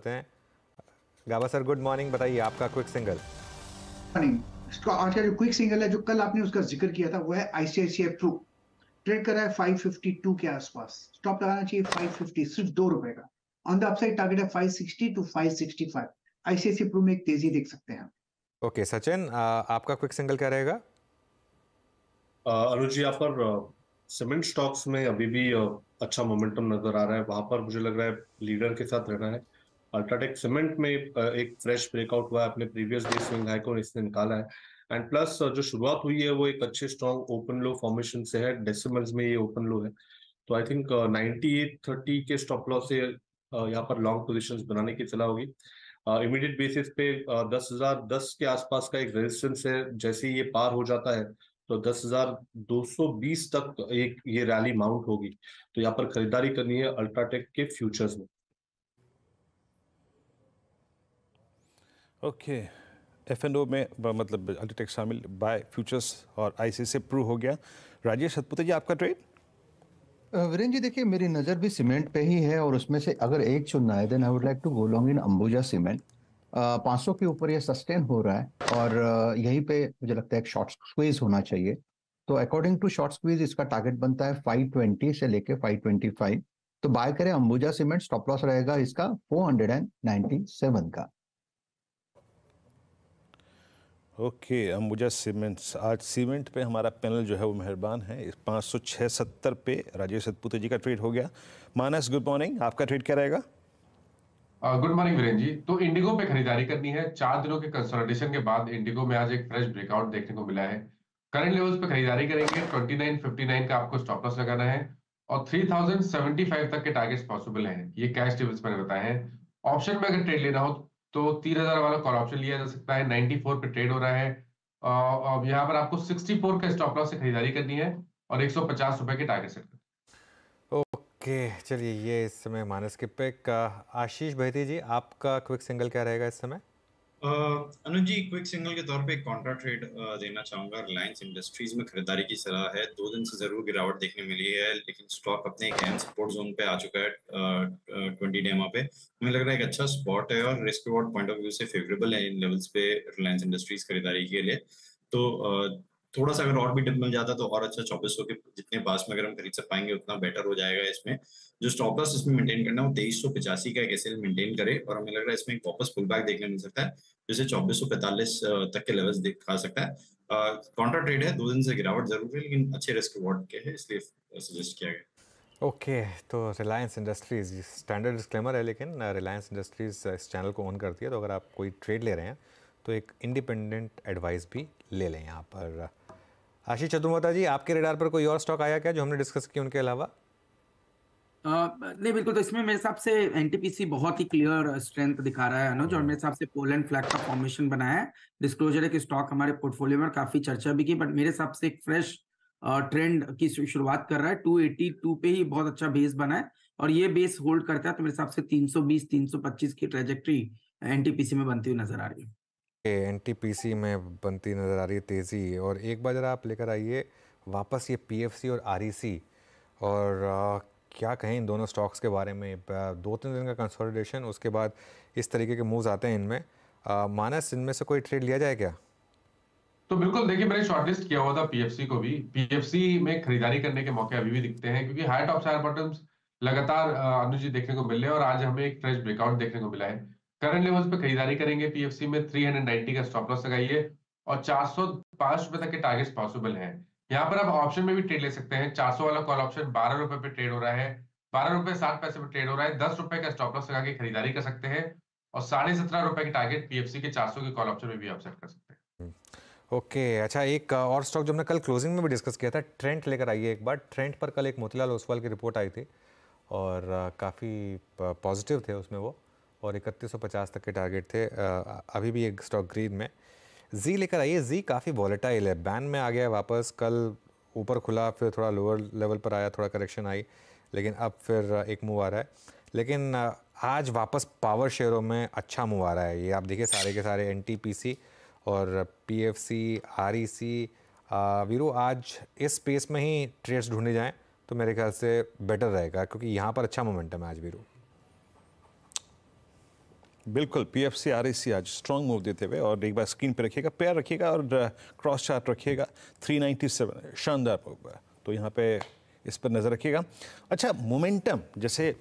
करते हैं गाबा sir good morning बताइए आपका क्विक सिंगल मॉर्निंग इसका आज का जो क्विक सिंगल है जो कल आपने उसका जिक्र किया था वो है आईसीआईसीआई प्रो ट्रेड कर रहा है 552 के आसपास स्टॉप लगाना चाहिए 550 सिर्फ दो रुपए का ऑन द अपसाइड टारगेट है 560 टू 565 आईसीआईसी प्रो में एक तेजी देख सकते हैं ओके okay, सचिन आपका क्विक सिंगल क्या रहेगा अनुज जी आप पर सीमेंट स्टॉक्स में अभी भी अच्छा मोमेंटम नजर आ रहा है वहां पर मुझे लग रहा है लीडर के साथ रहना है अल्ट्राटेक सीमेंट में एक फ्रेश ब्रेकआउट हुआ है अपने प्रीवियस डे स्विंग हाई को इसने निकाला है एंड प्लस जो शुरुआत हुई है वो एक अच्छे स्ट्रॉन्ग ओपन लो फॉर्मेशन से है डेसिमल्स में ये ओपन लो है तो I think ninety eight thirty के स्टॉप लॉस से यहाँ पर लॉन्ग पोजिशन बनाने की चला होगी इमीडिएट uh, बेसिस पे दस हजार दस के आसपास का एक रेजिस्टेंस है जैसे ही ये पार हो जाता है तो दस हजार दो सौ बीस तक एक ये रैली माउंट होगी तो यहाँ पर खरीदारी करनी है अल्ट्राटेक के फ्यूचर्स में ओके एफ एन ओ में मतलब अल्टीटेक शामिल बाय फ्यूचर्स और आई सी से प्रूव हो गया राजेश सतपुते जी आपका ट्रेड वीरेन जी देखिए मेरी नज़र भी सीमेंट पे ही है और उसमें से अगर एक चुनना है then I would like to go long in Ambuja Cement पाँच सौ के ऊपर ये सस्टेन हो रहा है और यहीं पे मुझे लगता है एक शॉर्ट स्क्वीज होना चाहिए तो अकॉर्डिंग टू शॉर्ट स्क्वीज इसका टारगेट बनता है फाइव ट्वेंटी से लेके फाइव तो बाय करें अंबुजा सीमेंट स्टॉप लॉस रहेगा इसका four hundred and ninety seven का ओके okay, अंबुजा सीमेंट्स आज सीमेंट पे हमारा पैनल जो है वो मेहरबान है पाँच सौ छः सत्तर पे राजेश सतपुते जी का ट्रेड हो गया मानस गुड मॉर्निंग आपका ट्रेड क्या रहेगा गुड मॉर्निंग वीरेन जी तो इंडिगो पे खरीदारी करनी है चार दिनों के कंसोलिडेशन के बाद इंडिगो में आज एक फ्रेश ब्रेकआउट देखने को मिला है करंट लेवल्स पे खरीदारी करेंगे 2959 का आपको स्टॉप लॉस लगाना है और 3075 तक के टारगेट्स पॉसिबल हैं ये कैश टेबल्स पर बताए हैं ऑप्शन में अगर ट्रेड लेना हो तो तो तीन हजार वाला कॉल ऑप्शन लिया जा सकता है नाइन्टी फोर पे ट्रेड हो रहा है और यहाँ पर आपको सिक्सटी फोर का स्टॉप लॉस से खरीदारी करनी है और एक सौ पचास रुपए के टारगेट सेट करना ओके चलिए ये इस समय मानस के पिक आशीष बहती जी आपका क्विक सिंगल क्या रहेगा इस समय अनुज जी क्विक सिंगल के तौर पे एक कॉन्ट्रा ट्रेड देना चाहूंगा रिलायंस इंडस्ट्रीज में खरीदारी की सलाह है दो दिन से जरूर गिरावट देखने मिली है लेकिन स्टॉक अपने एक एम सपोर्ट जोन पे आ चुका है ट्वेंटी डेमा पे मुझे लग रहा है एक अच्छा स्पॉट है और risk reward point of view से फेवरेबल है इन लेवल्स पे रिलायंस इंडस्ट्रीज खरीदारी के लिए तो थोड़ा सा अगर और भी डिप मिल जाता तो और अच्छा चौबीस सौ के जितने बास में अगर हम खरीद सक पाएंगे उतना बेटर हो जाएगा इसमें जो स्टॉप लॉस इसमें मेंटेन करना है तेईस सौ पचासी का एक एस मेंटेन करे और हमें लग रहा है इसमें एक वापस पुल बैक देखने मिल सकता है जैसे चौबीस सौ तक के लेवल्स दिखा सकता है कॉन्ट्रा ट्रेड है दो दिन से गिरावट जरूर है लेकिन अच्छे रिस्क रिवॉर्ड के है इसलिए सजेस्ट किया गया ओके okay, तो रिलायंस इंडस्ट्रीज स्टैंडर्ड डिस्क्लेमर है लेकिन रिलायंस इंडस्ट्रीज इस चैनल को ऑन करती है तो अगर आप कोई ट्रेड ले रहे हैं तो एक इंडिपेंडेंट एडवाइस भी ले लें यहाँ पर आशीष चतुर्मता जी आपके रेडार पर कोई और स्टॉक आया क्या जो हमने डिस्कस किया उनके अलावा आ, नहीं बिल्कुल तो इसमें मेरे हिसाब से एनटीपीसी बहुत ही क्लियर स्ट्रेंथ दिखा रहा है अनुज और मेरे हिसाब से पोलैंड फ्लैग का फॉर्मेशन बनाया है डिस्क्लोजर कि स्टॉक हमारे पोर्टफोलियो में काफी चर्चा भी की बट मेरे हिसाब से एक फ्रेश ट्रेंड की शुरुआत कर रहा है 282 पे ही बहुत अच्छा बेस बना है और ये बेस होल्ड करता है तो मेरे हिसाब से तीन सौ की ट्रेजेक्ट्री एनटीपीसी में बनती हुई नजर आ रही है एनटीपीसी में बनती नज़र आ रही है तेज़ी और एक बार ज़रा आप लेकर आइए वापस ये पीएफसी और आरईसी e और आ, क्या कहें इन दोनों स्टॉक्स के बारे में दो तीन दिन का कंसोलिडेशन उसके बाद इस तरीके के मूव्स आते हैं इनमें मानस इनमें से कोई ट्रेड लिया जाए क्या तो बिल्कुल देखिए मैंने शॉर्टलिस्ट किया हुआ था पीएफसी को भी पीएफसी में खरीदारी करने के मौके अभी भी दिखते हैं क्योंकि हाई टॉप चार बॉटम्स लगातार अनुजी देखने को मिल रहे हैं और आज हमें एक फ्रेश ब्रेकआउट देखने को मिला है करंट लेवल्स पे खरीदारी करेंगे पीएफसी में 390 का स्टॉप लॉस लगाइए और चार सौ रुपए तक के टारगेट्स पॉसिबल हैं यहाँ पर आप ऑप्शन में भी ट्रेड ले सकते हैं 400 वाला कॉल ऑप्शन बारह रुपए पे ट्रेड हो रहा है बारह रुपए सात पैसे पे ट्रेड हो रहा है दस रुपए का स्टॉप लॉस लगा के खरीदारी कर सकते हैं और साढ़े सत्रह रुपए के टारगेट पीएफसी के 400 के कॉल ऑप्शन में भी आप सेट कर सकते हैं हम्म। ओके okay, अच्छा एक और स्टॉक जो हमने कल क्लोजिंग में भी डिस्कस किया था ट्रेंट लेकर आइए एक बार ट्रेंट पर कल एक मोतीलाल ओसवाल की रिपोर्ट आई थी और काफ़ी पॉजिटिव थे उसमें वो और पचास तक के टारगेट थे अभी भी एक स्टॉक ग्रीन में जी लेकर आइए जी काफ़ी वॉलेटाइल है बैन में आ गया वापस कल ऊपर खुला फिर थोड़ा लोअर लेवल पर आया थोड़ा करेक्शन आई लेकिन अब फिर एक मूव आ रहा है लेकिन आज वापस पावर शेयरों में अच्छा मूव आ रहा है ये आप देखिए सारे के सारे एन और P F C R E C Viru आज इस स्पेस में ही ट्रेड्स ढूंढे जाएँ तो मेरे ख्याल से बेटर रहेगा क्योंकि यहाँ पर अच्छा मोमेंटम है आज वीरू बिल्कुल P F C R A C आज स्ट्रॉन्ग मूव देते हुए और एक बार स्क्रीन पे रखिएगा पेयर रखिएगा और क्रॉस uh, चार्ट रखिएगा थ्री नाइन्टी सेवन शानदार मूव तो यहाँ पे इस पर नज़र रखिएगा अच्छा मोमेंटम जैसे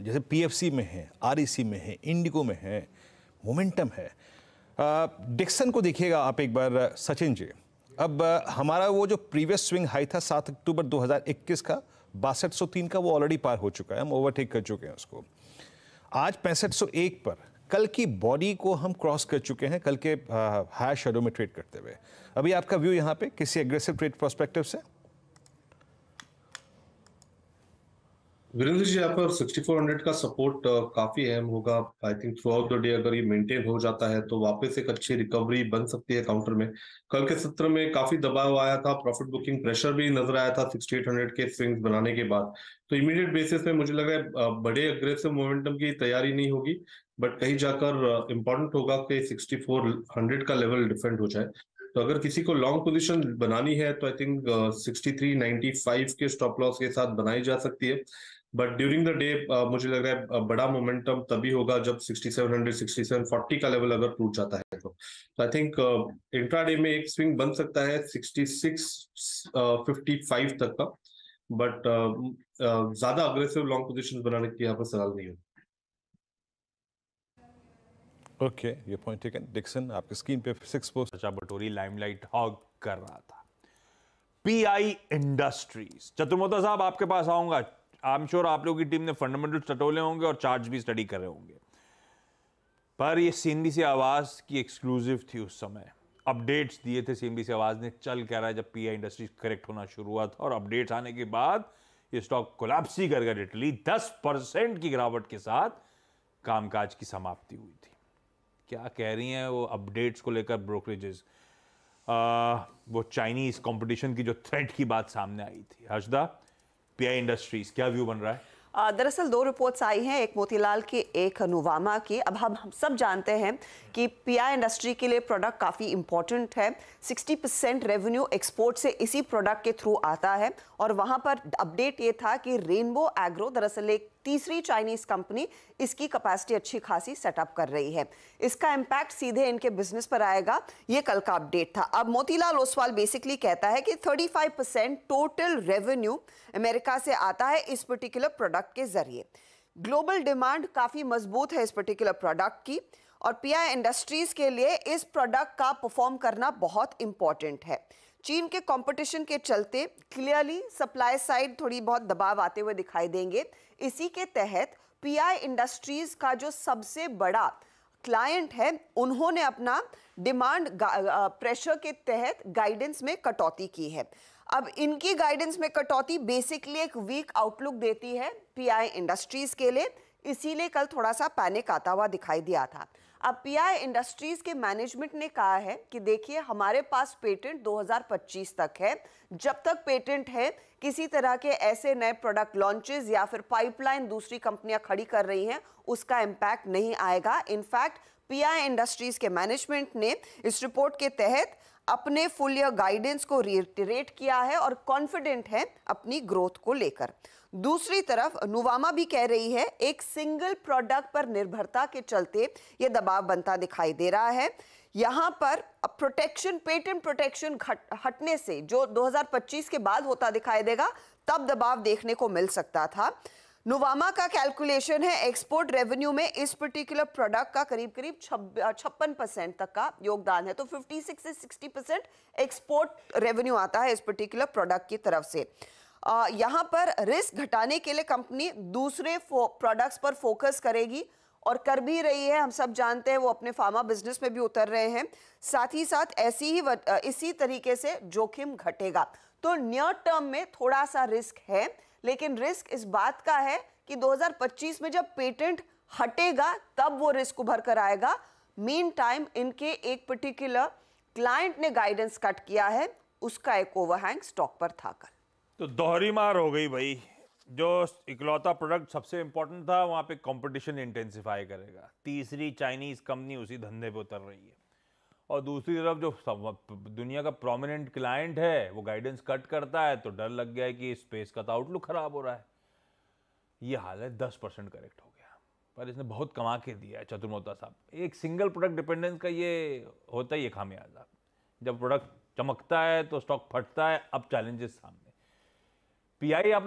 जैसे पी एफ सी में है आर सी में है इंडिको में है मोमेंटम है डिक्सन uh, को देखिएगा आप एक बार uh, सचिन जी अब हमारा वो जो प्रीवियस स्विंग हाई था सात अक्टूबर 2021 का बासठ का वो ऑलरेडी पार हो चुका है हम ओवरटेक कर चुके हैं उसको आज पैंसठ पर कल की बॉडी को हम क्रॉस कर चुके हैं कल के हायर शेडो में ट्रेड करते हुए अभी आपका व्यू यहां पे किसी एग्रेसिव ट्रेड प्रोस्पेक्टिव से वीरेंद्र जी यहाँ पर 6400 का सपोर्ट काफी अहम होगा I think throughout the day अगर ये मेंटेन हो जाता है तो वापस एक अच्छी रिकवरी बन सकती है काउंटर में कल के सत्र में काफी दबाव आया था प्रॉफिट बुकिंग प्रेशर भी नजर आया था 6800 के स्विंग बनाने के बाद तो इमीडिएट बेसिस में मुझे लग रहा है बड़े अग्रेसिव मोमेंटम की तैयारी नहीं होगी बट कहीं जाकर इम्पोर्टेंट uh, होगा कि 6400 का लेवल डिफेंड हो जाए तो अगर किसी को लॉन्ग पोजीशन बनानी है तो I think sixty three ninety five के स्टॉप लॉस के साथ बनाई जा सकती है बट ड्यूरिंग द डे मुझे लग रहा है uh, बड़ा मोमेंटम तभी होगा जब 6700 6740 का लेवल अगर टूट जाता है तो आई थिंक इंट्रा डे में एक स्विंग बन सकता है 6655 uh, तक का बट uh, uh, ज्यादा अग्रेसिव लॉन्ग पोजिशन बनाने की यहाँ पर सवाल नहीं होती ओके ये पॉइंट ठीक है डिक्सन आपके स्क्रीन पे सिक्स पोस्ट चाचा बटोरी लाइमलाइट हॉग कर रहा था पीआई इंडस्ट्रीज चतुर्मोता साहब आपके पास आऊंगा आई एम श्योर आप लोगों की टीम ने फंडामेंटल टटोले होंगे और चार्ज भी स्टडी कर रहे होंगे पर ये सीएनबीसी आवाज की एक्सक्लूसिव थी उस समय अपडेट्स दिए थे सीएनबीसी आवाज ने चल कह रहा है जब पीआई इंडस्ट्रीज करेक्ट होना शुरू हुआ था और अपडेट्स आने के बाद ये स्टॉक कोलाप्सी कर गया लिटरली दस परसेंट की गिरावट के साथ कामकाज की समाप्ति हुई थी क्या कह रही हैं वो अपडेट्स को लेकर ब्रोकरेजेस वो चाइनीज कंपटीशन की जो थ्रेट की बात सामने आई थी हर्षदा पीआई इंडस्ट्रीज क्या व्यू बन रहा है दरअसल दो रिपोर्ट्स आई हैं एक मोतीलाल की एक नुवामा की अब हम हम सब जानते हैं कि पीआई इंडस्ट्री के लिए प्रोडक्ट काफ़ी इम्पॉर्टेंट है 60 परसेंट रेवेन्यू एक्सपोर्ट से इसी प्रोडक्ट के थ्रू आता है और वहां पर अपडेट ये था कि रेनबो एग्रो दरअसल एक तीसरी चाइनीज कंपनी इसकी कैपेसिटी अच्छी खासी सेटअप कर रही है इसका इंपैक्ट सीधे इनके बिजनेस पर आएगा ये कल का अपडेट था अब मोतीलाल ओसवाल बेसिकली कहता है कि 35 परसेंट टोटल रेवेन्यू अमेरिका से आता है इस पर्टिकुलर प्रोडक्ट के जरिए ग्लोबल डिमांड काफ़ी मजबूत है इस पर्टिकुलर प्रोडक्ट की और पीआई इंडस्ट्रीज़ के लिए इस प्रोडक्ट का परफॉर्म करना बहुत इंपॉर्टेंट है चीन के कंपटीशन के चलते क्लियरली सप्लाई साइड थोड़ी बहुत दबाव आते हुए दिखाई देंगे इसी के तहत पीआई इंडस्ट्रीज का जो सबसे बड़ा क्लाइंट है उन्होंने अपना डिमांड प्रेशर के तहत गाइडेंस में कटौती की है अब इनकी गाइडेंस में कटौती बेसिकली एक वीक आउटलुक देती है पीआई इंडस्ट्रीज के लिए इसीलिए कल थोड़ा सा पैनिक आता हुआ दिखाई दिया था अब पीआई इंडस्ट्रीज के मैनेजमेंट ने कहा है कि देखिए हमारे पास पेटेंट 2025 तक है जब तक पेटेंट है किसी तरह के ऐसे नए प्रोडक्ट लॉन्चेस या फिर पाइपलाइन दूसरी कंपनियां खड़ी कर रही हैं उसका इम्पैक्ट नहीं आएगा इनफैक्ट पीआई इंडस्ट्रीज के मैनेजमेंट ने इस रिपोर्ट के तहत अपने फुल ईयर गाइडेंस को रिटरेट किया है और कॉन्फिडेंट है अपनी ग्रोथ को लेकर दूसरी तरफ नुवामा भी कह रही है एक सिंगल प्रोडक्ट पर निर्भरता के चलते ये दबाव बनता दिखाई दे रहा है यहाँ पर प्रोटेक्शन पेटेंट प्रोटेक्शन हटने से जो 2025 के बाद होता दिखाई देगा तब दबाव देखने को मिल सकता था नोवामा का कैलकुलेशन है एक्सपोर्ट रेवेन्यू में इस पर्टिकुलर प्रोडक्ट का करीब करीब छप्पन परसेंट तक का योगदान है तो 56 से 60 परसेंट एक्सपोर्ट रेवेन्यू आता है इस पर्टिकुलर प्रोडक्ट की तरफ से यहाँ पर रिस्क घटाने के लिए कंपनी दूसरे प्रोडक्ट्स पर फोकस करेगी और कर भी रही है हम सब जानते हैं वो अपने फार्मा बिजनेस में भी उतर रहे हैं साथ ही साथ ऐसी ही इसी तरीके से जोखिम घटेगा तो नियर टर्म में थोड़ा सा रिस्क है लेकिन रिस्क इस बात का है कि 2025 में जब पेटेंट हटेगा तब वो रिस्क उभर कर आएगा मेन टाइम इनके एक पर्टिकुलर क्लाइंट ने गाइडेंस कट किया है उसका एक ओवरहैंग स्टॉक पर था कल तो दोहरी मार हो गई भाई जो इकलौता प्रोडक्ट सबसे इम्पोर्टेंट था वहाँ पे कंपटीशन इंटेंसिफाई करेगा तीसरी चाइनीज़ कंपनी उसी धंधे पे उतर रही है और दूसरी तरफ जो दुनिया का प्रोमिनेंट क्लाइंट है वो गाइडेंस कट करता है तो डर लग गया है कि स्पेस का तो आउटलुक ख़राब हो रहा है ये हाल है दस परसेंट करेक्ट हो गया पर इसने बहुत कमा के दिया है चतुर्मोता साहब एक सिंगल प्रोडक्ट डिपेंडेंस का ये होता ही है खामियाजा जब प्रोडक्ट चमकता है तो स्टॉक फटता है अब चैलेंजेस सामने पीआई आप